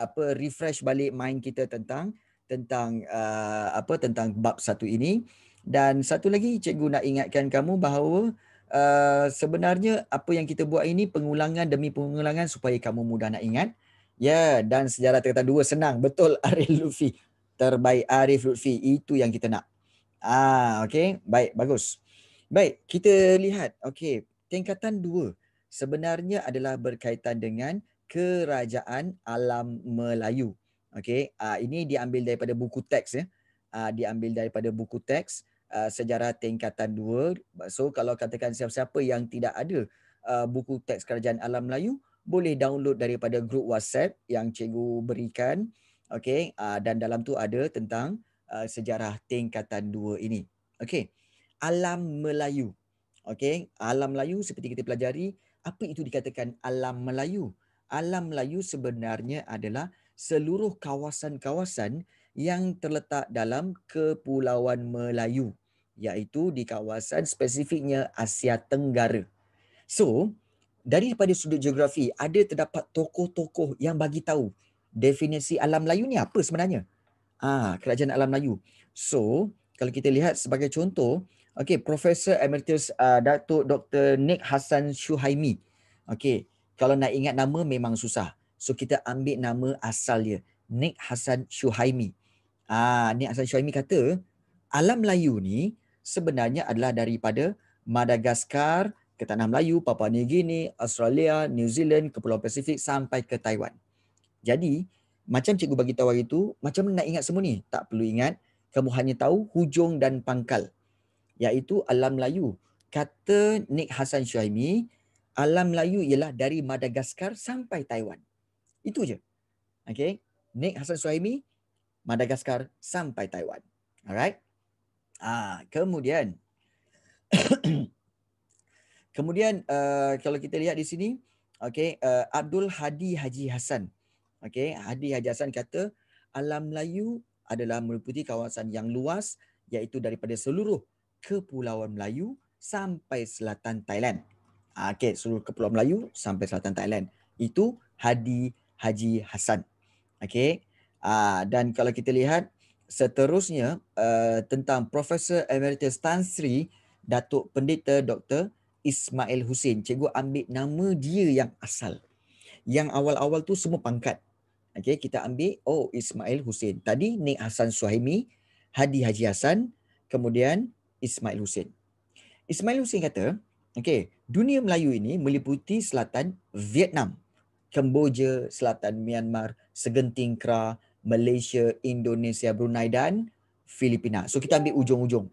apa refresh balik mind kita tentang tentang uh, apa tentang bab satu ini dan satu lagi cikgu nak ingatkan kamu bahawa uh, sebenarnya apa yang kita buat ini pengulangan demi pengulangan supaya kamu mudah nak ingat ya yeah, dan sejarah terkata dua senang betul Arif Lutfi terbaik Arif Lutfi itu yang kita nak ah okey baik bagus baik kita lihat okey tingkatan dua sebenarnya adalah berkaitan dengan kerajaan alam Melayu. Okey, uh, ini diambil daripada buku teks ya. Uh, diambil daripada buku teks uh, sejarah tingkatan 2. So kalau katakan siapa-siapa yang tidak ada uh, buku teks kerajaan alam Melayu, boleh download daripada grup WhatsApp yang cikgu berikan. Okey, uh, dan dalam tu ada tentang uh, sejarah tingkatan 2 ini. Okey. Alam Melayu. Okey, alam Melayu seperti kita pelajari apa itu dikatakan alam Melayu? alam Melayu sebenarnya adalah seluruh kawasan-kawasan yang terletak dalam Kepulauan Melayu iaitu di kawasan spesifiknya Asia Tenggara. So, daripada sudut geografi ada terdapat tokoh-tokoh yang bagi tahu definisi alam Melayu ni apa sebenarnya? Ah, kerajaan alam Melayu. So, kalau kita lihat sebagai contoh, okey Profesor Emeritus uh, Datuk Dr Nick Hassan Shuhaimi. Okey, kalau nak ingat nama memang susah. So kita ambil nama asal dia. Nik Hasan Syuhaimi. Ah, Nik Hasan Syuhaimi kata, alam Melayu ni sebenarnya adalah daripada Madagaskar ke tanah Melayu, Papua New Guinea, Australia, New Zealand, Kepulauan Pasifik sampai ke Taiwan. Jadi, macam cikgu bagi tahu hari tu, macam nak ingat semua ni? Tak perlu ingat, kamu hanya tahu hujung dan pangkal. yaitu alam Melayu. Kata Nik Hasan Syuhaimi, alam Melayu ialah dari Madagaskar sampai Taiwan. Itu je. Okay. Nik Hasan Suhaimi, Madagaskar sampai Taiwan. Alright. Ah, kemudian. kemudian uh, kalau kita lihat di sini. Okay, uh, Abdul Hadi Haji Hasan. Okay, Hadi Haji Hasan kata alam Melayu adalah meliputi kawasan yang luas iaitu daripada seluruh Kepulauan Melayu sampai selatan Thailand. Ah, okay, seluruh kepulauan Melayu sampai selatan Thailand. Itu Hadi Haji Hasan. Okay. Uh, ah, dan kalau kita lihat seterusnya uh, tentang Profesor Emeritus Tan Sri Datuk Pendeta Dr. Ismail Hussein. Cikgu ambil nama dia yang asal. Yang awal-awal tu semua pangkat. Okay, kita ambil oh Ismail Hussein. Tadi Nik Hasan Suhaimi, Hadi Haji Hasan, kemudian Ismail Hussein. Ismail Hussein kata, Okey, dunia Melayu ini meliputi selatan Vietnam, Kemboja, selatan Myanmar, segenting Kra, Malaysia, Indonesia, Brunei dan Filipina. So kita ambil ujung-ujung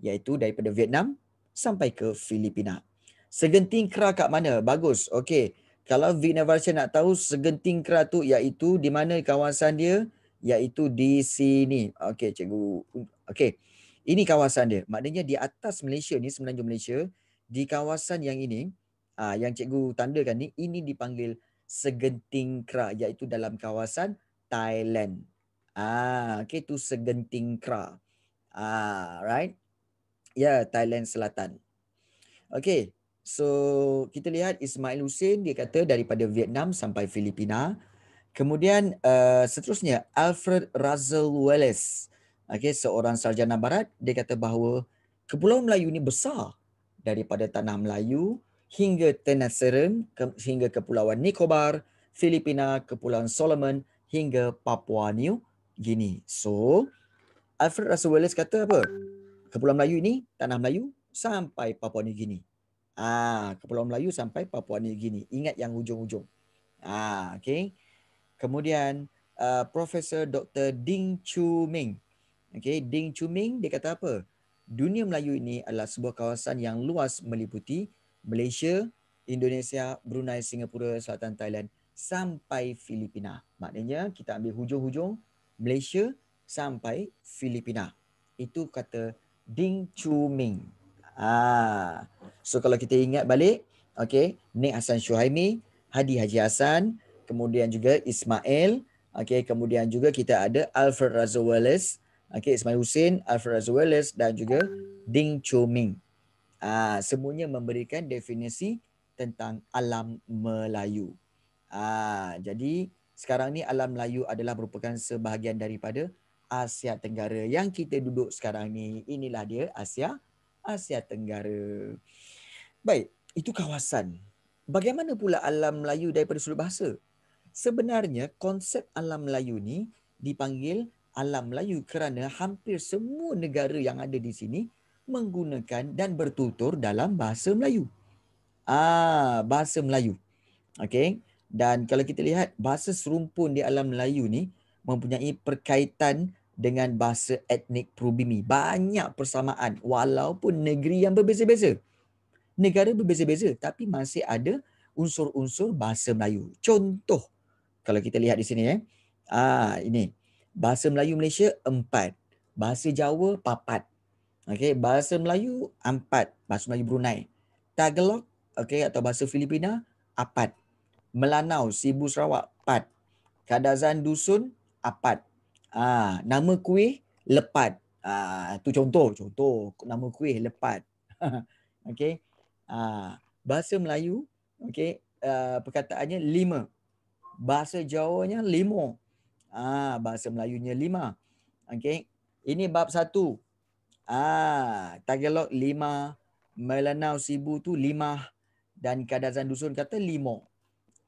iaitu daripada Vietnam sampai ke Filipina. Segenting Kra kat mana? Bagus. Okey. Kalau Vinavarsha nak tahu segenting Kra tu iaitu di mana kawasan dia? Iaitu di sini. Okey, cikgu. Okey. Ini kawasan dia. Maknanya di atas Malaysia ni, semenanjung Malaysia, di kawasan yang ini uh, yang cikgu tandakan ni ini dipanggil segenting kra iaitu dalam kawasan Thailand. Ah uh, okey tu segenting kra. Ah right. Ya yeah, Thailand Selatan. Okey. So kita lihat Ismail Hussein dia kata daripada Vietnam sampai Filipina. Kemudian uh, seterusnya Alfred Russel Wallace. Okey seorang sarjana barat dia kata bahawa Kepulauan Melayu ni besar daripada tanah Melayu hingga Tenasserim hingga ke kepulauan Nicobar, Filipina, kepulauan Solomon hingga Papua New Guinea. So Alfred Russel Wallace kata apa? Kepulauan Melayu ini tanah Melayu sampai Papua New Guinea. Ah, Kepulauan Melayu sampai Papua New Guinea. Ingat yang hujung-hujung. Ah, okay. Kemudian uh, Profesor Dr. Ding Chu Ming. Okay, Ding Chu Ming dia kata apa? dunia Melayu ini adalah sebuah kawasan yang luas meliputi Malaysia, Indonesia, Brunei, Singapura, Selatan Thailand sampai Filipina. Maknanya kita ambil hujung-hujung Malaysia sampai Filipina. Itu kata Ding Chu Ming. Ah. So kalau kita ingat balik, okey, Nek Hasan Shuhaimi, Hadi Haji Hasan, kemudian juga Ismail, okey, kemudian juga kita ada Alfred Razo Okay, Ismail Hussein, Alfred Azuelis dan juga Ding Chu Ming. Uh, semuanya memberikan definisi tentang alam Melayu. Uh, jadi sekarang ni alam Melayu adalah merupakan sebahagian daripada Asia Tenggara yang kita duduk sekarang ni. Inilah dia Asia Asia Tenggara. Baik, itu kawasan. Bagaimana pula alam Melayu daripada sudut bahasa? Sebenarnya konsep alam Melayu ni dipanggil alam Melayu kerana hampir semua negara yang ada di sini menggunakan dan bertutur dalam bahasa Melayu. Ah, bahasa Melayu. Okey. Dan kalau kita lihat bahasa serumpun di alam Melayu ni mempunyai perkaitan dengan bahasa etnik Perubimi. Banyak persamaan walaupun negeri yang berbeza-beza. Negara berbeza-beza tapi masih ada unsur-unsur bahasa Melayu. Contoh kalau kita lihat di sini eh. Ah, ini. Bahasa Melayu Malaysia empat. Bahasa Jawa papat. okay, bahasa Melayu empat. Bahasa Melayu Brunei. Tagalog, okay, atau bahasa Filipina apat. Melanau, Sibu Sarawak empat. Kadazan Dusun empat, Ah, nama kuih lepat. Ah, tu contoh, contoh nama kuih lepat. okay, Ah, bahasa Melayu okay, uh, ah, perkataannya lima. Bahasa Jawanya limau. Ah, bahasa Melayunya lima. Okay, Ini bab satu. Ah, Tagalog lima. Melanau Sibu tu lima. Dan Kadazan Dusun kata lima.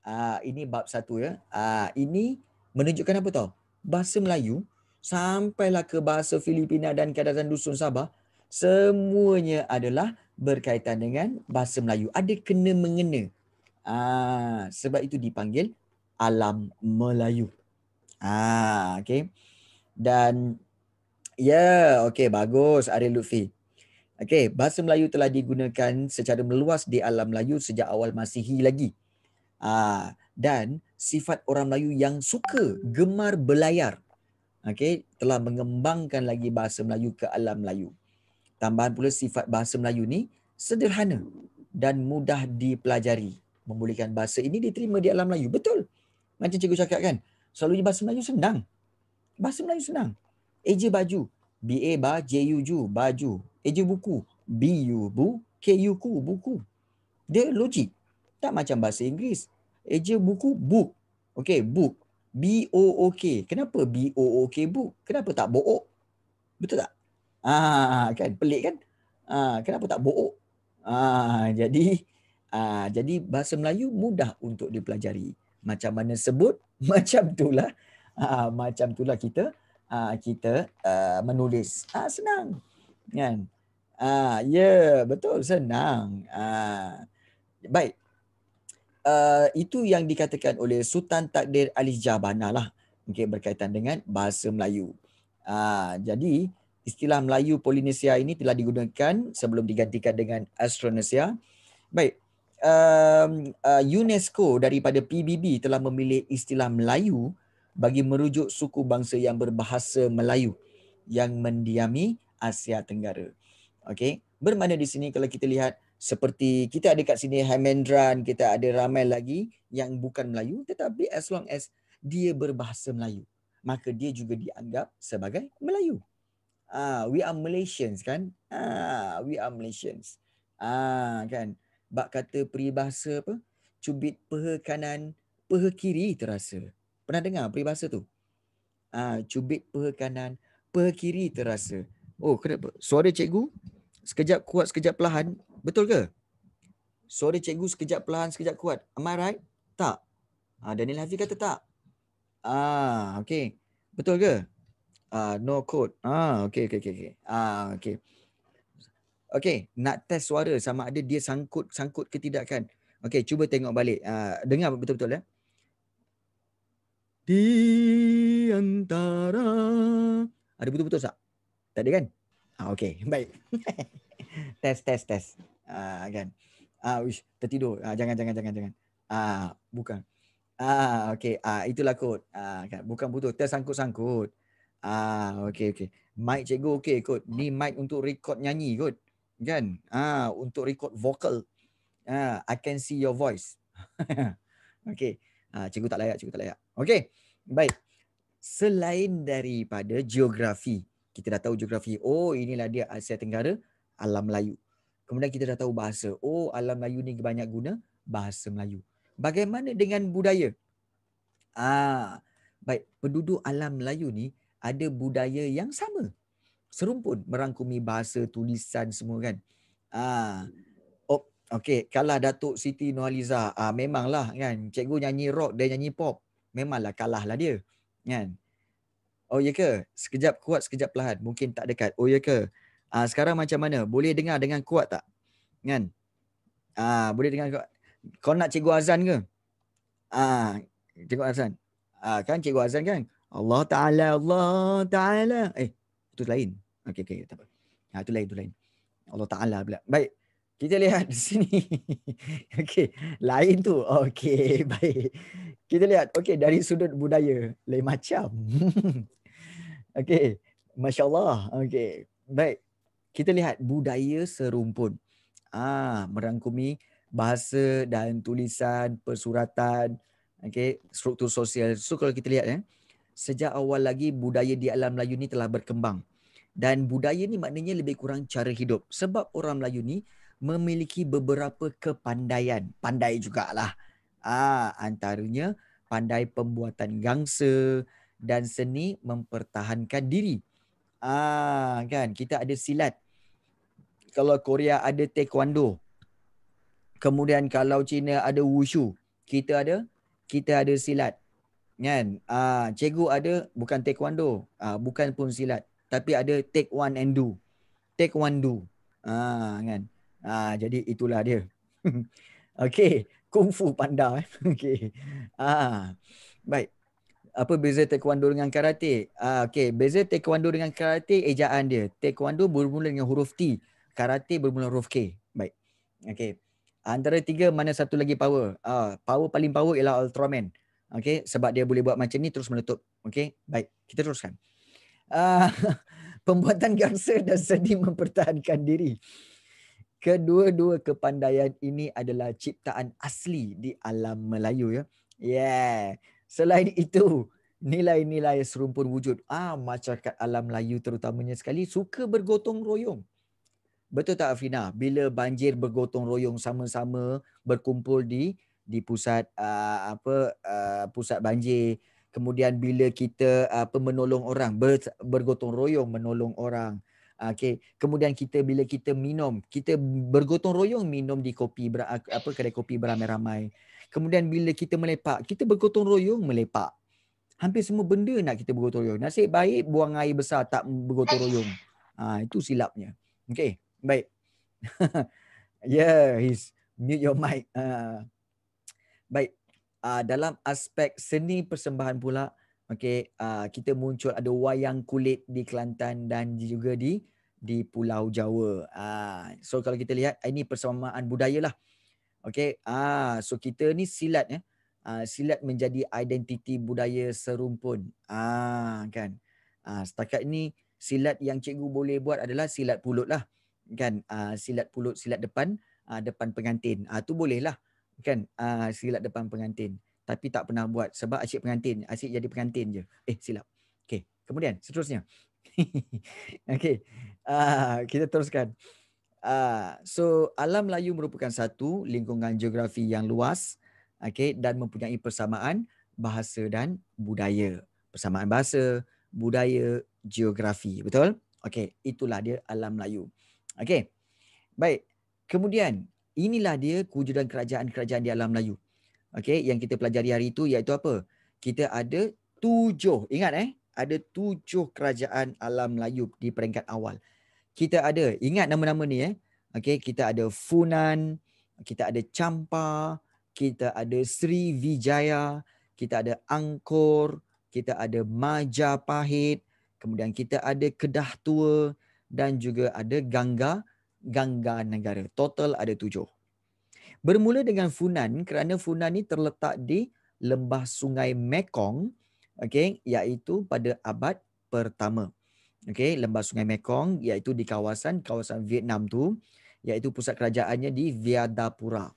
Ah, ini bab satu ya. Ah, ini menunjukkan apa tau? Bahasa Melayu sampailah ke bahasa Filipina dan Kadazan Dusun Sabah. Semuanya adalah berkaitan dengan bahasa Melayu. Ada kena-mengena. Ah, sebab itu dipanggil alam Melayu. Ah, okay. Dan ya, yeah, okay, bagus Ariel Lutfi. Okay, bahasa Melayu telah digunakan secara meluas di alam Melayu sejak awal Masihi lagi. Ah, dan sifat orang Melayu yang suka gemar belayar. Okay, telah mengembangkan lagi bahasa Melayu ke alam Melayu. Tambahan pula sifat bahasa Melayu ni sederhana dan mudah dipelajari. Membolehkan bahasa ini diterima di alam Melayu. Betul. Macam cikgu cakap kan. Selalunya bahasa Melayu senang. Bahasa Melayu senang. Eja baju. B-A ba, J-U ju, baju. Eja buku. B-U bu, K-U ku, buku. Dia logik. Tak macam bahasa Inggeris. Eja buku, book. Okay, book. B-O-O-K. Kenapa B-O-O-K book? Kenapa tak book? Betul tak? Ah, kan? Pelik kan? Ah, kenapa tak book? Ah, jadi ah, jadi bahasa Melayu mudah untuk dipelajari macam mana sebut macam itulah uh, macam itulah kita uh, kita uh, menulis uh, senang kan uh, ya yeah, betul senang uh, baik uh, itu yang dikatakan oleh Sultan Takdir Ali Jabana lah okay, berkaitan dengan bahasa Melayu uh, jadi istilah Melayu Polinesia ini telah digunakan sebelum digantikan dengan Austronesia baik um, uh, UNESCO daripada PBB telah memilih istilah Melayu bagi merujuk suku bangsa yang berbahasa Melayu yang mendiami Asia Tenggara. Okey, bermakna di sini kalau kita lihat seperti kita ada kat sini Hamendran, kita ada ramai lagi yang bukan Melayu tetapi as long as dia berbahasa Melayu, maka dia juga dianggap sebagai Melayu. Ah, we are Malaysians kan? Ah, we are Malaysians. Ah, kan? bak kata peribahasa apa? Cubit peha kanan, peha kiri terasa. Pernah dengar peribahasa tu? ha, cubit peha kanan, peha kiri terasa. Oh, kenapa? Suara cikgu sekejap kuat, sekejap perlahan. Betul ke? Suara cikgu sekejap perlahan, sekejap kuat. Am I right? Tak. Ah, ha, Daniel Hafiz kata tak. Ah, ha, okey. Betul ke? Ah, uh, no code. Ah, okay okay okay Ah, Okay. Okay, nak test suara sama ada dia sangkut-sangkut ke tidak kan. Okay, cuba tengok balik. Uh, dengar betul-betul ya. Di antara. Ada betul-betul tak? Tak ada kan? Ah, okay, baik. test, test, test. Ah, kan? Ah, uh, tertidur. Ah, jangan, jangan, jangan, jangan. Ah, bukan. Ah, uh, okay. Ah, itulah kot. Ah, kan? Bukan betul. Test sangkut-sangkut. Ah, uh, okay, okay. Mic cikgu okay kot. Ni mic untuk record nyanyi kot kan ah ha, untuk record vocal ah ha, i can see your voice Okay, ah ha, cikgu tak layak cikgu tak layak Okay, baik selain daripada geografi kita dah tahu geografi oh inilah dia Asia Tenggara alam Melayu kemudian kita dah tahu bahasa oh alam Melayu ni banyak guna bahasa Melayu bagaimana dengan budaya ah baik penduduk alam Melayu ni ada budaya yang sama serumpun merangkumi bahasa tulisan semua kan. Ah. Oh, okey, kalah Datuk Siti Nualiza. Ah memanglah kan. Cikgu nyanyi rock dia nyanyi pop. Memanglah kalah lah dia. Kan? Oh ya ke? Sekejap kuat, sekejap perlahan. Mungkin tak dekat. Oh ya ke? Ah sekarang macam mana? Boleh dengar dengan kuat tak? Kan? Ah boleh dengar kuat. Kau nak cikgu azan ke? Ah cikgu azan. Ah kan cikgu azan kan? Allah Ta'ala, Allah Ta'ala. Eh, itu lain. Okey okey tak apa. Ha itu lain itu lain. Allah Taala pula. Baik. Kita lihat di sini. okey, lain tu. Okey, baik. Kita lihat okey dari sudut budaya lain macam. okey. Masya-Allah. Okey. Baik. Kita lihat budaya serumpun. Ah, merangkumi bahasa dan tulisan, persuratan, okey, struktur sosial. So kalau kita lihat ya. Eh? sejak awal lagi budaya di alam Melayu ni telah berkembang. Dan budaya ni maknanya lebih kurang cara hidup. Sebab orang Melayu ni memiliki beberapa kepandaian. Pandai jugalah. Ah, antaranya pandai pembuatan gangsa dan seni mempertahankan diri. Ah, kan kita ada silat. Kalau Korea ada taekwondo. Kemudian kalau China ada wushu, kita ada kita ada silat kan ah uh, cikgu ada bukan taekwondo ah uh, bukan pun silat tapi ada take one and do take one do ah uh, kan ah uh, jadi itulah dia okey kungfu panda eh okey ah uh, baik apa beza taekwondo dengan karate ah uh, okey beza taekwondo dengan karate ejaan dia taekwondo bermula dengan huruf t karate bermula dengan huruf k baik okey antara tiga mana satu lagi power ah uh, power paling power ialah ultraman Okay, sebab dia boleh buat macam ni terus menutup. Okay, baik. Kita teruskan. Uh, pembuatan garsa dan seni mempertahankan diri. Kedua-dua kepandaian ini adalah ciptaan asli di alam Melayu. Ya. Yeah. Selain itu, nilai-nilai serumpun wujud. Ah, masyarakat alam Melayu terutamanya sekali suka bergotong royong. Betul tak Afina? Bila banjir bergotong royong sama-sama berkumpul di di pusat uh, apa uh, pusat banjir kemudian bila kita uh, apa menolong orang ber, bergotong royong menolong orang okey kemudian kita bila kita minum kita bergotong royong minum di kopi ber, apa kedai kopi beramai-ramai kemudian bila kita melepak kita bergotong royong melepak hampir semua benda nak kita bergotong royong nasib baik buang air besar tak bergotong royong ha, itu silapnya okey baik yeah he's mute your mic uh. Baik, uh, dalam aspek seni persembahan pula, okay, uh, ah, kita muncul ada wayang kulit di Kelantan dan juga di di Pulau Jawa. Uh, so kalau kita lihat, ini persamaan budaya lah. Okay, uh, so kita ni silat. Eh? Uh, silat menjadi identiti budaya serumpun. Ah, uh, kan? Uh, setakat ni, silat yang cikgu boleh buat adalah silat pulut lah. Kan? Uh, silat pulut, silat depan, uh, depan pengantin. Ah, uh, tu boleh lah kan uh, silap depan pengantin tapi tak pernah buat sebab asyik pengantin asyik jadi pengantin je eh silap okey kemudian seterusnya okey uh, kita teruskan uh, so alam melayu merupakan satu lingkungan geografi yang luas okey dan mempunyai persamaan bahasa dan budaya persamaan bahasa budaya geografi betul okey itulah dia alam melayu okey baik kemudian inilah dia kewujudan kerajaan-kerajaan di alam Melayu. okay? yang kita pelajari hari itu iaitu apa? Kita ada tujuh, ingat eh, ada tujuh kerajaan alam Melayu di peringkat awal. Kita ada, ingat nama-nama ni eh. Okay, kita ada Funan, kita ada Champa, kita ada Sri Vijaya, kita ada Angkor, kita ada Majapahit, kemudian kita ada Kedah Tua dan juga ada Gangga Gangga Negara. Total ada tujuh. Bermula dengan Funan kerana Funan ni terletak di lembah sungai Mekong okay, iaitu pada abad pertama. Okay, lembah sungai Mekong iaitu di kawasan kawasan Vietnam tu iaitu pusat kerajaannya di Viadapura.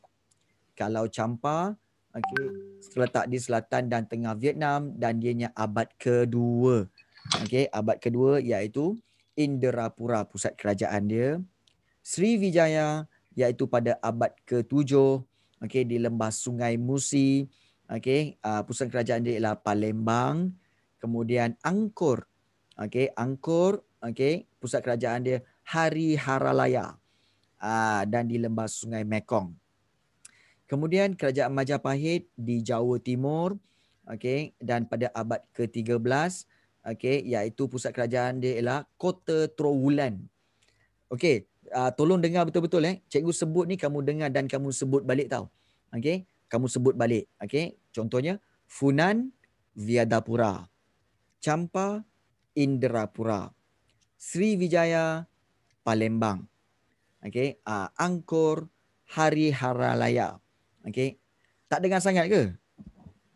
Kalau Champa okay, terletak di selatan dan tengah Vietnam dan dianya abad kedua. Okay, abad kedua iaitu Indrapura pusat kerajaan dia Sriwijaya iaitu pada abad ke-7 okey di lembah Sungai Musi okey uh, pusat kerajaan dia ialah Palembang kemudian Angkor okey Angkor okey pusat kerajaan dia Hari Haralaya uh, dan di lembah Sungai Mekong kemudian kerajaan Majapahit di Jawa Timur okey dan pada abad ke-13 okey iaitu pusat kerajaan dia ialah Kota Trowulan okey uh, tolong dengar betul-betul eh. Cikgu sebut ni kamu dengar dan kamu sebut balik tau. Okey, kamu sebut balik. Okey, contohnya Funan Viadapura. Champa Indrapura. Sri Vijaya Palembang. Okey, uh, Angkor Hari Haralaya. Okey. Tak dengar sangat ke?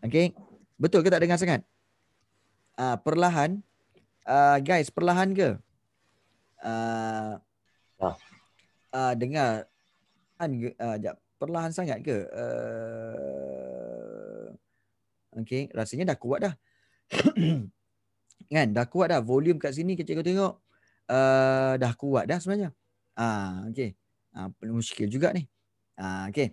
Okey. Betul ke tak dengar sangat? Uh, perlahan. Uh, guys, perlahan ke? Uh, ha. uh, dengar kan uh, jap perlahan sangat ke uh, okey rasanya dah kuat dah kan dah kuat dah volume kat sini kita tengok uh, dah kuat dah sebenarnya ah uh, okey ah uh, muskil juga ni ah uh, okey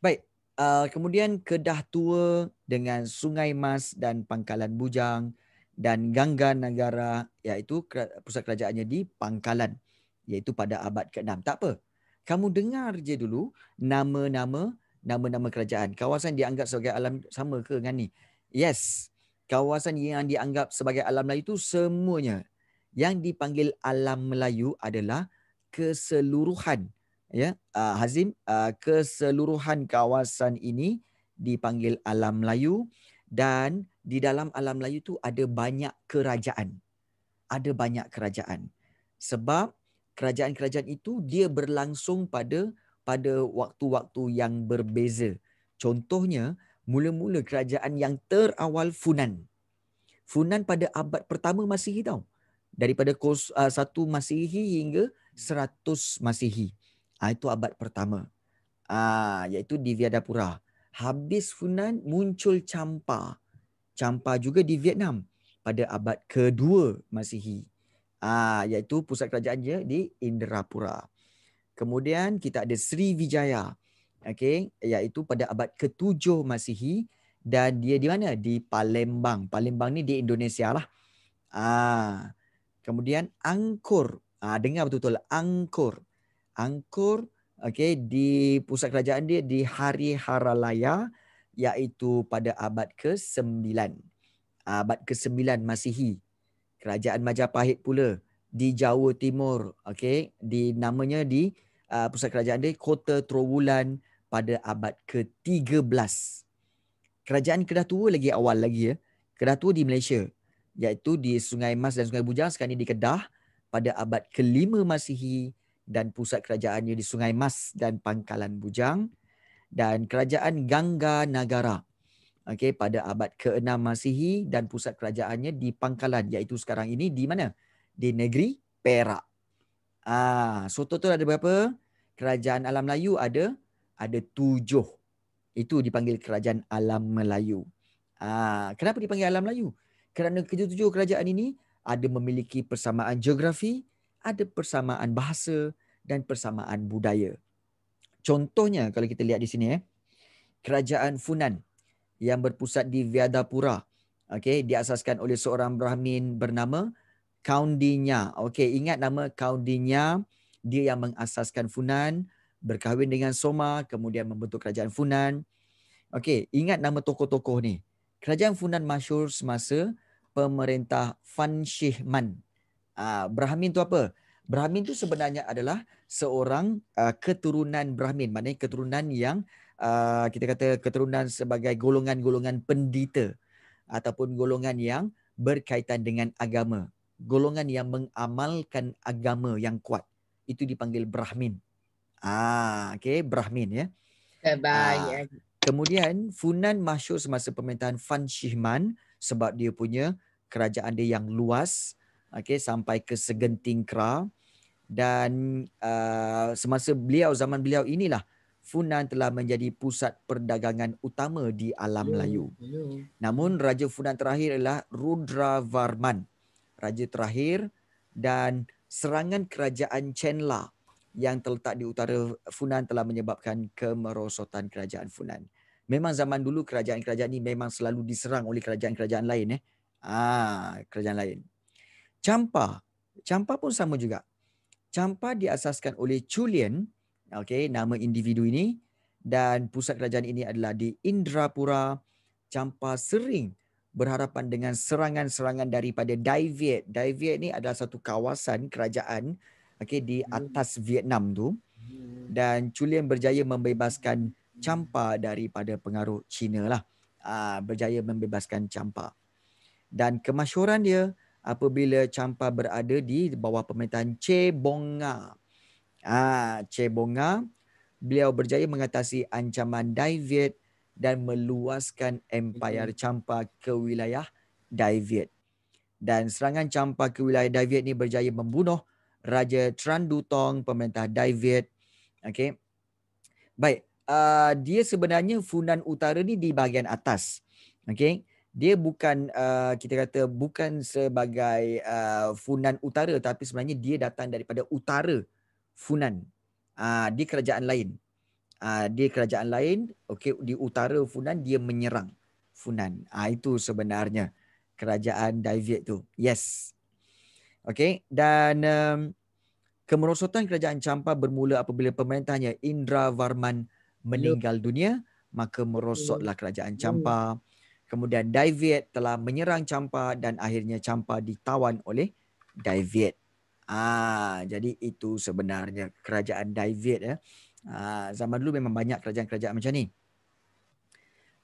baik uh, kemudian kedah tua dengan sungai mas dan pangkalan bujang dan Gangga Negara iaitu pusat kerajaannya di Pangkalan iaitu pada abad ke-6. Tak apa. Kamu dengar je dulu nama-nama nama-nama kerajaan. Kawasan dianggap sebagai alam sama ke dengan ni? Yes. Kawasan yang dianggap sebagai alam Melayu itu semuanya yang dipanggil alam Melayu adalah keseluruhan ya uh, Hazim uh, keseluruhan kawasan ini dipanggil alam Melayu dan di dalam alam Melayu tu ada banyak kerajaan ada banyak kerajaan sebab kerajaan-kerajaan itu dia berlangsung pada pada waktu-waktu yang berbeza. Contohnya, mula-mula kerajaan yang terawal Funan. Funan pada abad pertama Masihi tau. Daripada kos, ah, satu Masihi hingga seratus Masihi. Uh, itu abad pertama. Uh, iaitu di Viadapura. Habis Funan, muncul Champa. Champa juga di Vietnam pada abad kedua Masihi. Ah, iaitu pusat kerajaannya di Indrapura. Kemudian kita ada Sri Vijaya. Okey, iaitu pada abad ke-7 Masihi dan dia di mana? Di Palembang. Palembang ni di Indonesia lah. Ah. Kemudian Angkor. Ah, dengar betul-betul Angkor. Angkor okey di pusat kerajaan dia di Hari Haralaya iaitu pada abad ke-9. Abad ke-9 Masihi. Kerajaan Majapahit pula di Jawa Timur, okey, di namanya di uh, pusat kerajaan dia Kota Trowulan pada abad ke-13. Kerajaan Kedah tua lagi awal lagi ya. Kedah tua di Malaysia iaitu di Sungai Mas dan Sungai Bujang sekarang ini di Kedah pada abad ke-5 Masihi dan pusat kerajaannya di Sungai Mas dan Pangkalan Bujang dan kerajaan Gangga Nagara. Uh, okay, pada abad ke-6 Masihi dan pusat kerajaannya di Pangkalan iaitu sekarang ini di mana? Di negeri Perak. Ah, so total ada berapa? Kerajaan Alam Melayu ada ada tujuh. Itu dipanggil Kerajaan Alam Melayu. Ah, kenapa dipanggil Alam Melayu? Kerana ketujuh kerajaan ini ada memiliki persamaan geografi, ada persamaan bahasa dan persamaan budaya. Contohnya kalau kita lihat di sini eh, Kerajaan Funan yang berpusat di Vyadapura. Okey, diasaskan oleh seorang Brahmin bernama Kaundinya. Okey, ingat nama Kaundinya, dia yang mengasaskan Funan, berkahwin dengan Soma, kemudian membentuk kerajaan Funan. Okey, ingat nama tokoh-tokoh ni. Kerajaan Funan masyhur semasa pemerintah Fan Shih Man. Ah, Brahmin tu apa? Brahmin tu sebenarnya adalah seorang uh, keturunan Brahmin, maknanya keturunan yang uh, kita kata keturunan sebagai golongan-golongan pendita ataupun golongan yang berkaitan dengan agama. Golongan yang mengamalkan agama yang kuat. Itu dipanggil Brahmin. Ah, okay, Brahmin ya. Kebayang. Uh, kemudian Funan masuk semasa pemerintahan Fan Shihman sebab dia punya kerajaan dia yang luas okay, sampai ke segenting kera. Dan uh, semasa beliau, zaman beliau inilah Funan telah menjadi pusat perdagangan utama di alam hello, Melayu. Hello. Namun raja Funan terakhir adalah Rudra Varman, raja terakhir dan serangan kerajaan Chenla yang terletak di utara Funan telah menyebabkan kemerosotan kerajaan Funan. Memang zaman dulu kerajaan-kerajaan ini memang selalu diserang oleh kerajaan-kerajaan lain eh. Ah, kerajaan lain. Champa, Champa pun sama juga. Champa diasaskan oleh Chulian okay, nama individu ini dan pusat kerajaan ini adalah di Indrapura. Champa sering berhadapan dengan serangan-serangan daripada Dai Viet. Dai Viet ni adalah satu kawasan kerajaan okay, di hmm. atas Vietnam tu. Hmm. Dan Chulian berjaya membebaskan Champa daripada pengaruh Cina lah. Ah, berjaya membebaskan Champa. Dan kemasyuran dia apabila Champa berada di bawah pemerintahan Che Bonga. Ah, Cebonga beliau berjaya mengatasi ancaman Daiviet dan meluaskan empayar mhm. Champa ke wilayah Daiviet. Dan serangan Champa ke wilayah Daiviet ini berjaya membunuh Raja Trandutong, pemerintah Daiviet. Okay. Baik, uh, dia sebenarnya Funan Utara ni di bahagian atas. Okay. Dia bukan, uh, kita kata, bukan sebagai uh, Funan Utara tapi sebenarnya dia datang daripada utara. Funan uh, ah, di kerajaan lain. Uh, ah, di kerajaan lain, okey di utara Funan dia menyerang Funan. uh, itu sebenarnya kerajaan David tu. Yes. Okey dan um, kemerosotan kerajaan Champa bermula apabila pemerintahnya Indra Varman meninggal yep. dunia, maka merosotlah kerajaan Champa. Kemudian David telah menyerang Champa dan akhirnya Champa ditawan oleh David. Ah, jadi itu sebenarnya kerajaan David ya. Ah, zaman dulu memang banyak kerajaan-kerajaan macam ni.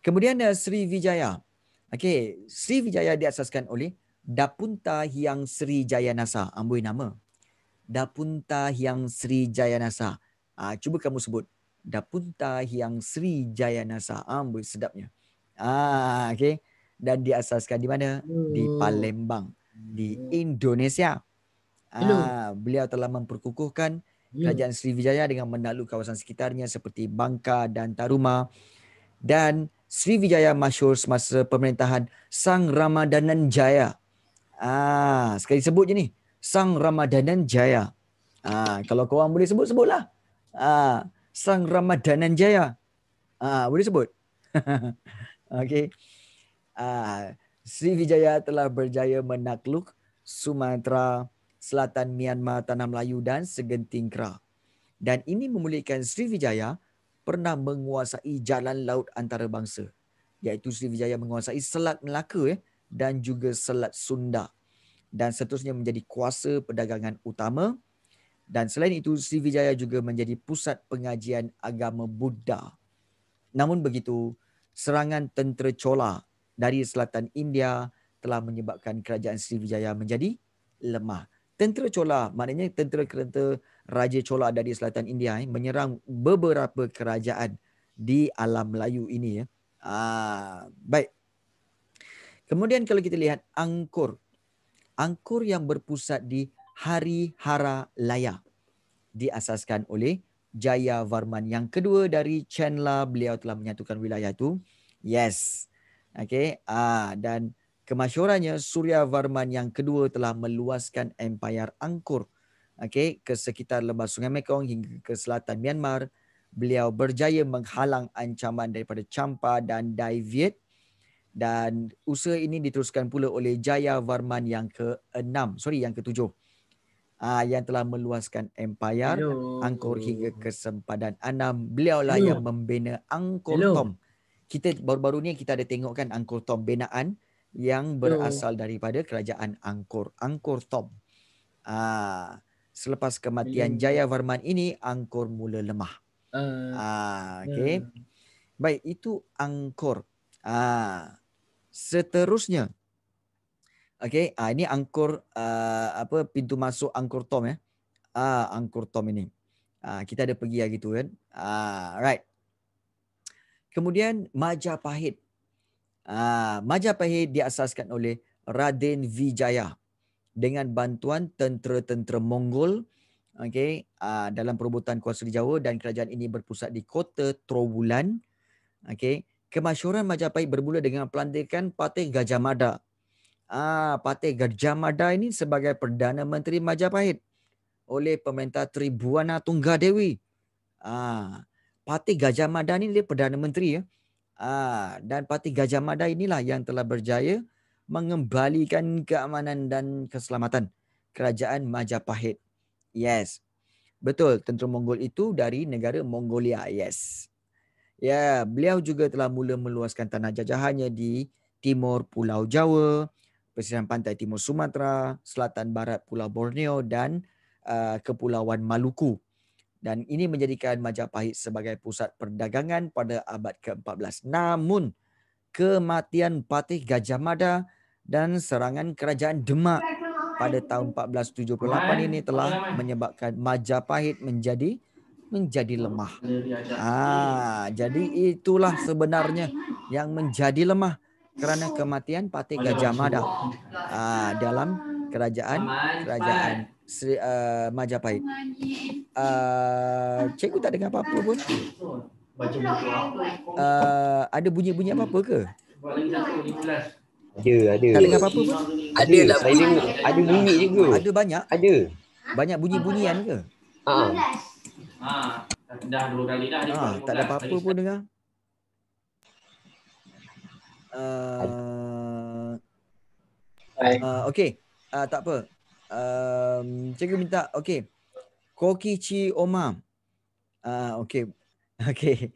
Kemudian ada eh, Sri Vijaya. Okey, Sri Vijaya diasaskan oleh Dapunta Hyang Sri Jayanasa. Amboi nama. Dapunta Hyang Sri Jayanasa. Ah, cuba kamu sebut Dapunta Hyang Sri Jayanasa. Ah, amboi sedapnya. Ah, okey. Dan diasaskan di mana? Di oh. Palembang, di hmm. Indonesia. Belum. Ah, beliau telah memperkukuhkan hmm. Kerajaan Sriwijaya dengan menakluk kawasan sekitarnya seperti Bangka dan Taruma. Dan Sriwijaya masyur semasa pemerintahan Sang Ramadanan Jaya. Ah, sekali sebut je ni. Sang Ramadanan Jaya. Ah, kalau korang boleh sebut, sebutlah. Ah, Sang Ramadanan Jaya. Ah, boleh sebut? okay. Ah, Sriwijaya telah berjaya menakluk Sumatera Selatan Myanmar Tanah Melayu dan Segenting Kera. Dan ini memulihkan Sriwijaya pernah menguasai jalan laut antarabangsa. Iaitu Sriwijaya menguasai Selat Melaka eh, dan juga Selat Sunda. Dan seterusnya menjadi kuasa perdagangan utama. Dan selain itu, Sriwijaya juga menjadi pusat pengajian agama Buddha. Namun begitu, serangan tentera Chola dari selatan India telah menyebabkan kerajaan Sriwijaya menjadi lemah tentera Chola, maknanya tentera kereta Raja Chola dari selatan India eh, menyerang beberapa kerajaan di alam Melayu ini ya. Ah, baik. Kemudian kalau kita lihat Angkor. Angkor yang berpusat di Harihara Laya diasaskan oleh Jaya Varman yang kedua dari Chenla beliau telah menyatukan wilayah itu. Yes. okay. Ah dan Kemasyurannya Surya Varman yang kedua telah meluaskan empayar Angkor okay, ke sekitar lembah Sungai Mekong hingga ke selatan Myanmar. Beliau berjaya menghalang ancaman daripada Champa dan Dai Viet dan usaha ini diteruskan pula oleh Jaya Varman yang ke-6, sorry yang ke-7. Uh, ah, yang telah meluaskan empayar Angkor hingga ke sempadan Anam. Beliau lah Hello. yang membina Angkor Hello. Tom. Kita baru-baru ni kita ada tengok kan Angkor Tom binaan yang berasal daripada kerajaan Angkor, Angkor Thom. Ah, selepas kematian Jaya Varman ini Angkor mula lemah. Ah, ah ya. okey. Baik, itu Angkor. Ah, seterusnya okay, ah ini Angkor ah, apa pintu masuk Angkor Thom ya. Eh. Ah, Angkor Thom ini. Ah, kita ada pergi ya tu kan. Ah, right. Kemudian Majapahit. Ah, Majapahit diasaskan oleh Raden Vijaya dengan bantuan tentera-tentera Mongol okay, ah, dalam perebutan kuasa di Jawa dan kerajaan ini berpusat di kota Trowulan. Okay. Kemasyuran Majapahit bermula dengan pelantikan Patih Gajah Mada. Ah, Patih Gajah Mada ini sebagai Perdana Menteri Majapahit oleh pemerintah Tribuana Tunggadewi. Ah, Patih Gajah Mada ini dia Perdana Menteri ya. Ah, dan parti Gajah Mada inilah yang telah berjaya mengembalikan keamanan dan keselamatan kerajaan Majapahit. Yes. Betul, tentera Mongol itu dari negara Mongolia. Yes. Ya, yeah. beliau juga telah mula meluaskan tanah jajahannya di timur Pulau Jawa, pesisiran pantai timur Sumatera, selatan barat Pulau Borneo dan uh, kepulauan Maluku dan ini menjadikan Majapahit sebagai pusat perdagangan pada abad ke-14. Namun, kematian Patih Gajah Mada dan serangan kerajaan Demak pada tahun 1478 ini telah menyebabkan Majapahit menjadi menjadi lemah. Ah, jadi itulah sebenarnya yang menjadi lemah kerana kematian Patih Gajah Mada ah, dalam kerajaan kerajaan Sri, uh, Majapahit. Uh, cikgu tak dengar apa-apa pun. Uh, ada bunyi-bunyi apa-apa ke? Ada, ada. Tak dengar apa-apa pun? Ada lah. Saya dengar. Ada bunyi juga. Ada banyak? Ada. Banyak bunyi-bunyian ke? Ha. Ha. Dah dua ah, Tak ada apa-apa pun dengar. Uh, uh, okay. Uh, tak apa. Uh, um, cikgu minta okey kokichi oma uh, ah, okay. okey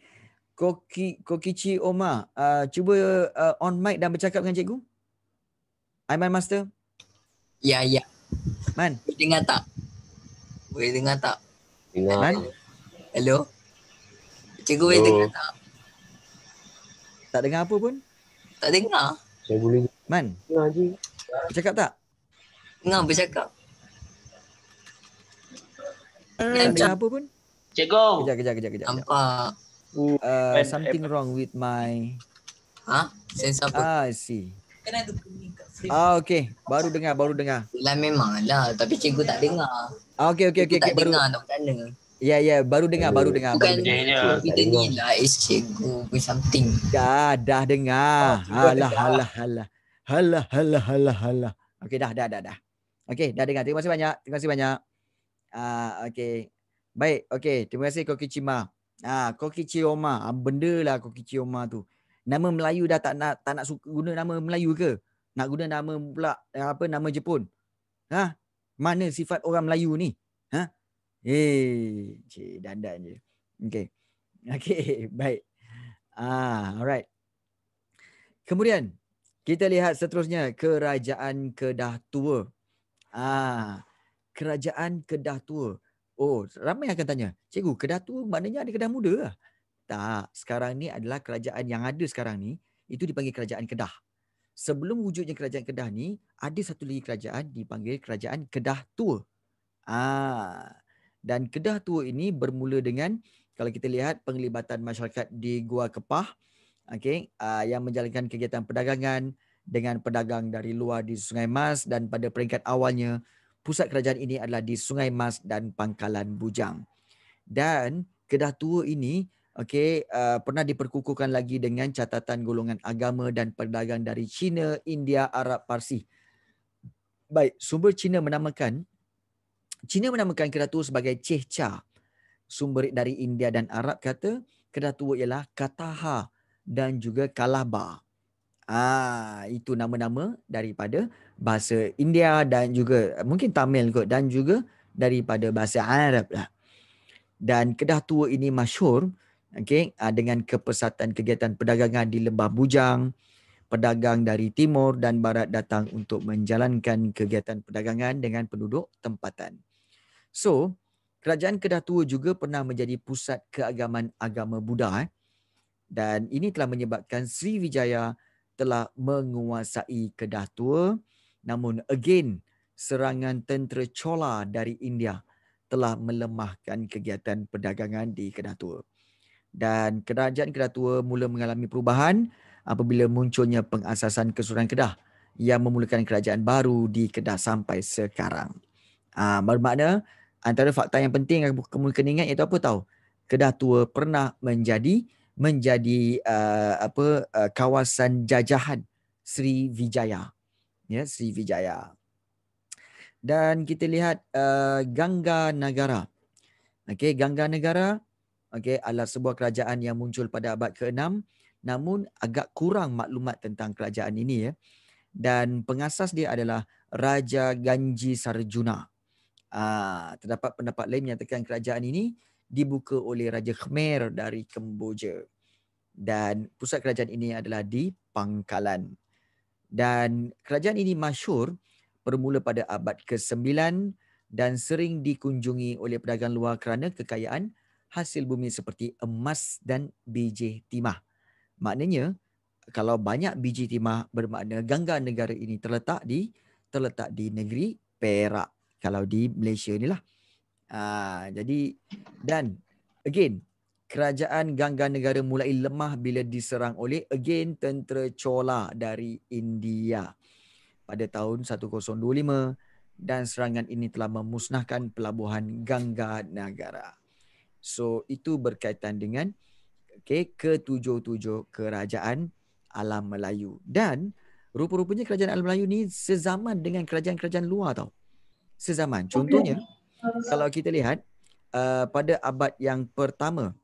koki kokichi oma uh, cuba uh, on mic dan bercakap dengan cikgu Aiman master ya ya yeah. man boleh dengar tak boleh dengar tak dengar hello cikgu boleh dengar tak tak dengar apa pun tak dengar saya boleh man dengar je cakap tak Ngah bercakap. Eh, apa pun. Cikgu. Kejap, kejap, kejap, kejap. Nampak. Uh, something wrong with my... Ha? Sense apa? Ah, I see. Ah, okay. Baru dengar, baru dengar. Lah memang lah. Tapi cikgu tak dengar. Ah, okay, okay, okay. okay tak baru. dengar tak macam Ya, yeah, ya. Yeah, baru dengar, baru dengar. Bukan baru dengar. Kita ni lah. It's cikgu. with something. Dah, dah dengar. Oh, alah, dengar. alah, alah. Alah, alah, alah, alah. Okay, dah, dah, dah, dah. Okey, dah dengar. Terima kasih banyak. Terima kasih banyak. Ah, uh, okey. Baik, okey. Terima kasih Koki Chima. Ah, uh, Koki Chioma. Ah, benda lah Koki Chioma tu. Nama Melayu dah tak nak tak nak suka guna nama Melayu ke? Nak guna nama pula eh, apa nama Jepun. Ha? Mana sifat orang Melayu ni? Ha? Eh, cik dandan je. Okey. Okey, baik. Ah, alright. Kemudian kita lihat seterusnya kerajaan Kedah Tua. Ah, kerajaan kedah tua. Oh, ramai akan tanya, cikgu, kedah tua maknanya ada kedah muda lah. Tak, sekarang ni adalah kerajaan yang ada sekarang ni, itu dipanggil kerajaan kedah. Sebelum wujudnya kerajaan kedah ni, ada satu lagi kerajaan dipanggil kerajaan kedah tua. Ah, dan kedah tua ini bermula dengan, kalau kita lihat penglibatan masyarakat di Gua Kepah, okay, ah, yang menjalankan kegiatan perdagangan, dengan pedagang dari luar di Sungai Mas dan pada peringkat awalnya pusat kerajaan ini adalah di Sungai Mas dan Pangkalan Bujang. Dan kedah tua ini okey uh, pernah diperkukuhkan lagi dengan catatan golongan agama dan pedagang dari China, India, Arab, Parsi. Baik, sumber China menamakan China menamakan kedah tua sebagai Cheh Cha. Sumber dari India dan Arab kata kedah tua ialah Kataha dan juga Kalabah. Ah, itu nama-nama daripada bahasa India dan juga mungkin Tamil kot dan juga daripada bahasa Arab lah. Dan kedah tua ini masyur okay, ah, dengan kepesatan kegiatan perdagangan di Lembah Bujang. Pedagang dari timur dan barat datang untuk menjalankan kegiatan perdagangan dengan penduduk tempatan. So, kerajaan kedah tua juga pernah menjadi pusat keagaman agama Buddha. Eh. Dan ini telah menyebabkan Sriwijaya Wijaya telah menguasai Kedah Tua namun again serangan tentera Chola dari India telah melemahkan kegiatan perdagangan di Kedah Tua. Dan kerajaan Kedah Tua mula mengalami perubahan apabila munculnya pengasasan kesultanan Kedah yang memulakan kerajaan baru di Kedah sampai sekarang. Ah ha, bermakna antara fakta yang penting yang kamu kena ingat iaitu apa tahu? Kedah Tua pernah menjadi menjadi uh, apa uh, kawasan jajahan Sri Vijaya ya Sri Vijaya dan kita lihat uh, Gangga Nagara okey Gangga Nagara okey adalah sebuah kerajaan yang muncul pada abad ke-6 namun agak kurang maklumat tentang kerajaan ini ya dan pengasas dia adalah Raja Ganji Sarjuna. Uh, terdapat pendapat lain menyatakan kerajaan ini dibuka oleh Raja Khmer dari Kemboja. Dan pusat kerajaan ini adalah di Pangkalan. Dan kerajaan ini masyur bermula pada abad ke-9 dan sering dikunjungi oleh pedagang luar kerana kekayaan hasil bumi seperti emas dan biji timah. Maknanya, kalau banyak biji timah bermakna gangga negara ini terletak di terletak di negeri Perak. Kalau di Malaysia inilah. Ah, jadi dan again kerajaan Gangga Negara mulai lemah bila diserang oleh again tentera Chola dari India pada tahun 1025 dan serangan ini telah memusnahkan pelabuhan Gangga Negara. So itu berkaitan dengan okay, ketujuh-tujuh kerajaan alam Melayu. Dan rupa-rupanya kerajaan alam Melayu ni sezaman dengan kerajaan-kerajaan luar tau. Sezaman. Oh, ya? Contohnya, okay kalau kita lihat uh, pada abad yang pertama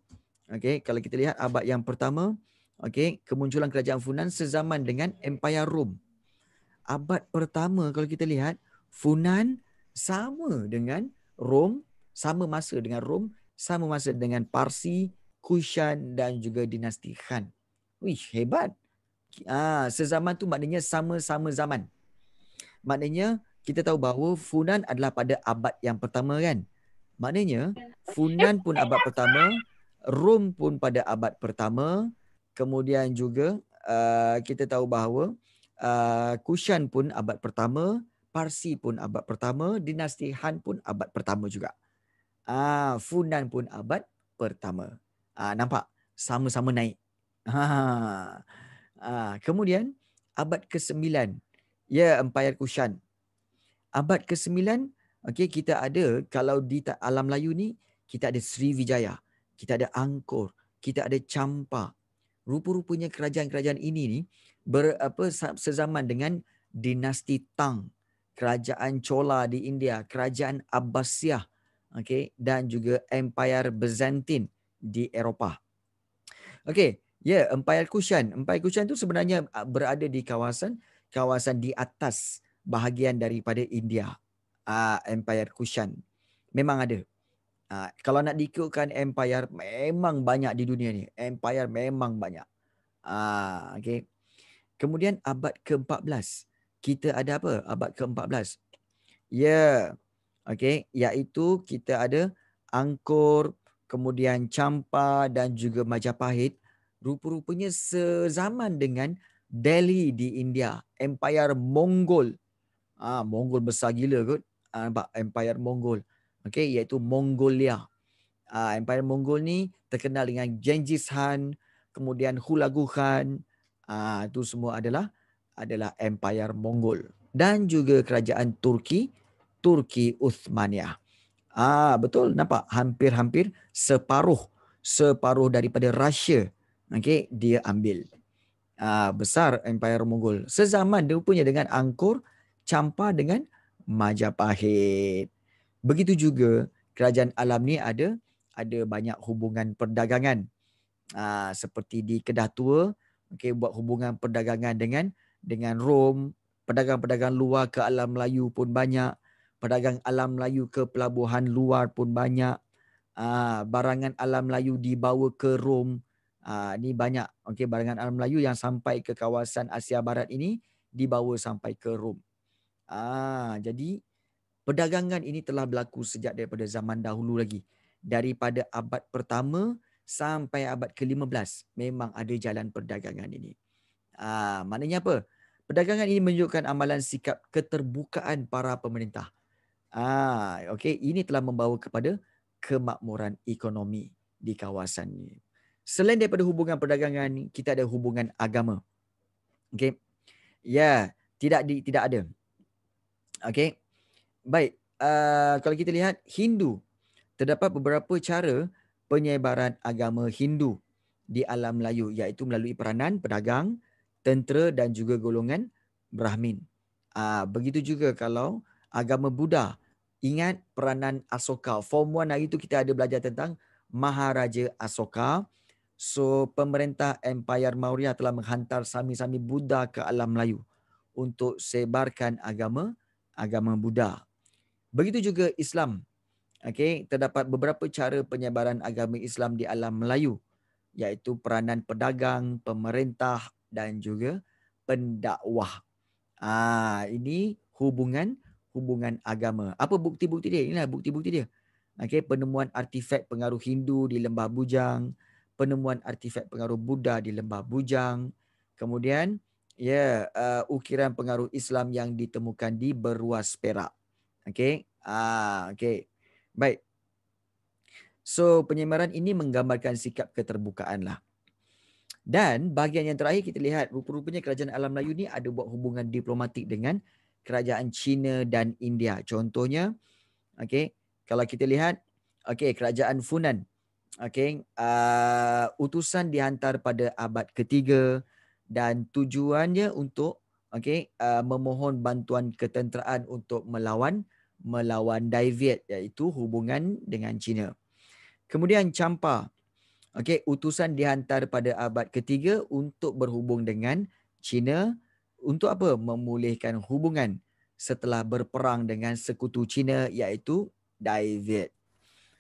okey kalau kita lihat abad yang pertama okey kemunculan kerajaan Funan sezaman dengan Empire Rom abad pertama kalau kita lihat Funan sama dengan Rom sama masa dengan Rom sama masa dengan Parsi Kushan dan juga dinasti Khan Wih hebat ah sezaman tu maknanya sama-sama zaman maknanya kita tahu bahawa funan adalah pada abad yang pertama kan. Maknanya ya. funan pun abad pertama, Rom pun pada abad pertama, kemudian juga uh, kita tahu bahawa uh, Kushan pun abad pertama, Parsi pun abad pertama, dinasti Han pun abad pertama juga. Ah, uh, funan pun abad pertama. Ah, uh, nampak sama-sama naik. Ha. ha, ha. Ah, uh, kemudian abad ke-9. Ya, Empire Kushan abad ke-9 okey kita ada kalau di alam Melayu ni kita ada Sri Vijaya, kita ada Angkor, kita ada Champa. Rupa-rupanya kerajaan-kerajaan ini ni ber apa sezaman dengan dinasti Tang, kerajaan Chola di India, kerajaan Abbasiyah, okey dan juga Empire Byzantine di Eropah. Okey, ya yeah, Empire Kushan. Empire Kushan tu sebenarnya berada di kawasan kawasan di atas bahagian daripada India, uh, Empire Kushan. Memang ada. Uh, kalau nak diikutkan empire, memang banyak di dunia ni. Empire memang banyak. Uh, ah, okay. Kemudian abad ke-14. Kita ada apa? Abad ke-14. Ya. Yeah. Okay. Iaitu kita ada Angkor, kemudian Champa dan juga Majapahit. Rupa-rupanya sezaman dengan Delhi di India. Empire Mongol. Ah, Mongol besar gila kot. Ah, nampak? Empire Mongol. Okay, iaitu Mongolia. Ah, Empire Mongol ni terkenal dengan Genghis Khan, kemudian Hulagu Khan. Ah, itu semua adalah adalah Empire Mongol. Dan juga kerajaan Turki, Turki Uthmaniyah. Ah, betul, nampak? Hampir-hampir separuh separuh daripada Rusia. Okay, dia ambil. Ah, besar Empire Mongol. Sezaman dia punya dengan Angkor, campar dengan Majapahit. Begitu juga kerajaan alam ni ada ada banyak hubungan perdagangan. Aa, ah, seperti di Kedah Tua, okay, buat hubungan perdagangan dengan dengan Rom, pedagang-pedagang luar ke alam Melayu pun banyak. Pedagang alam Melayu ke pelabuhan luar pun banyak. Aa, ah, barangan alam Melayu dibawa ke Rom. ini ah, banyak okay, barangan alam Melayu yang sampai ke kawasan Asia Barat ini dibawa sampai ke Rom. Ah, jadi perdagangan ini telah berlaku sejak daripada zaman dahulu lagi. Daripada abad pertama sampai abad ke-15 memang ada jalan perdagangan ini. Ah, maknanya apa? Perdagangan ini menunjukkan amalan sikap keterbukaan para pemerintah. Ah, okey, ini telah membawa kepada kemakmuran ekonomi di kawasan ini. Selain daripada hubungan perdagangan, kita ada hubungan agama. Okey. Ya, yeah, tidak di, tidak ada. Okay. Baik. Uh, kalau kita lihat Hindu. Terdapat beberapa cara penyebaran agama Hindu di alam Melayu iaitu melalui peranan pedagang, tentera dan juga golongan Brahmin. Uh, begitu juga kalau agama Buddha. Ingat peranan Asoka. Form 1 hari itu kita ada belajar tentang Maharaja Asoka. So pemerintah Empire Maurya telah menghantar sami-sami Buddha ke alam Melayu untuk sebarkan agama agama Buddha. Begitu juga Islam. Okay, terdapat beberapa cara penyebaran agama Islam di alam Melayu iaitu peranan pedagang, pemerintah dan juga pendakwah. Ah, ini hubungan hubungan agama. Apa bukti-bukti dia? Inilah bukti-bukti dia. Okay, penemuan artifak pengaruh Hindu di Lembah Bujang, penemuan artifak pengaruh Buddha di Lembah Bujang, kemudian ya yeah, uh, ukiran pengaruh Islam yang ditemukan di Beruas Perak. Okey. Ah okey. Baik. So penyemaran ini menggambarkan sikap keterbukaan lah. Dan bahagian yang terakhir kita lihat rupa-rupanya kerajaan alam Melayu ni ada buat hubungan diplomatik dengan kerajaan China dan India. Contohnya okey, kalau kita lihat okey kerajaan Funan okey uh, utusan dihantar pada abad ketiga 3 dan tujuannya untuk okey uh, memohon bantuan ketenteraan untuk melawan melawan Daiviet iaitu hubungan dengan China. Kemudian Champa. Okey, utusan dihantar pada abad ketiga untuk berhubung dengan China untuk apa? Memulihkan hubungan setelah berperang dengan sekutu China iaitu Daiviet.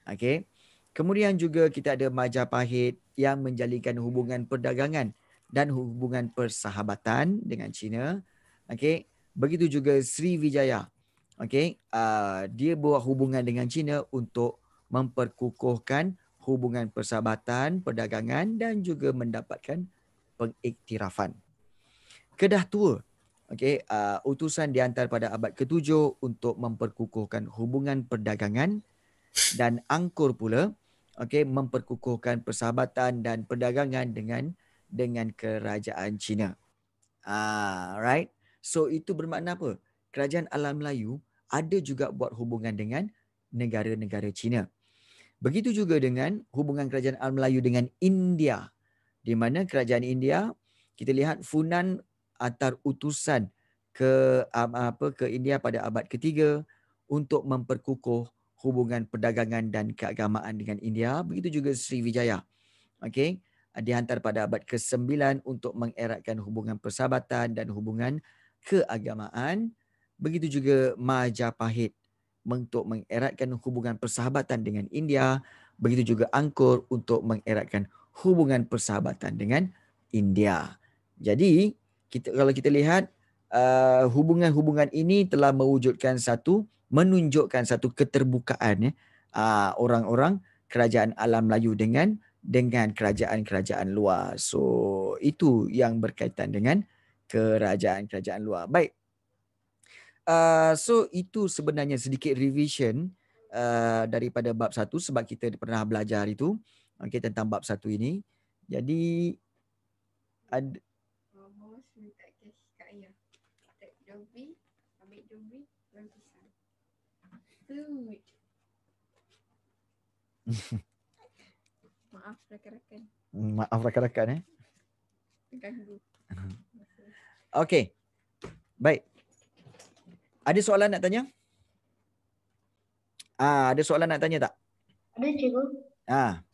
Okey. Kemudian juga kita ada Majapahit yang menjalinkan hubungan perdagangan dan hubungan persahabatan dengan China. Okey, begitu juga Sri Vijaya, Okey, uh, dia buat hubungan dengan China untuk memperkukuhkan hubungan persahabatan, perdagangan dan juga mendapatkan pengiktirafan. Kedah Tua. Okey, uh, utusan diantar pada abad ke-7 untuk memperkukuhkan hubungan perdagangan dan Angkor pula okey memperkukuhkan persahabatan dan perdagangan dengan dengan kerajaan China. Ah, right? So itu bermakna apa? Kerajaan Alam Melayu ada juga buat hubungan dengan negara-negara China. Begitu juga dengan hubungan kerajaan Alam Melayu dengan India. Di mana kerajaan India kita lihat Funan atar utusan ke apa ke India pada abad ketiga untuk memperkukuh hubungan perdagangan dan keagamaan dengan India. Begitu juga Sriwijaya. Okay dihantar pada abad ke-9 untuk mengeratkan hubungan persahabatan dan hubungan keagamaan. Begitu juga Majapahit untuk mengeratkan hubungan persahabatan dengan India. Begitu juga Angkor untuk mengeratkan hubungan persahabatan dengan India. Jadi, kita, kalau kita lihat uh, hubungan-hubungan ini telah mewujudkan satu, menunjukkan satu keterbukaan ya, orang-orang kerajaan alam Melayu dengan dengan kerajaan-kerajaan luar. So itu yang berkaitan dengan kerajaan-kerajaan luar. Baik. Uh, so itu sebenarnya sedikit revision uh, daripada bab satu sebab kita pernah belajar itu okay, tentang bab satu ini. Jadi ad- Ambil jombi, maaf rakan-rakan. Hmm, maaf rakan-rakan eh. Ganggu. Okey. Baik. Ada soalan nak tanya? Ah, ada soalan nak tanya tak? Ada cikgu. Ah.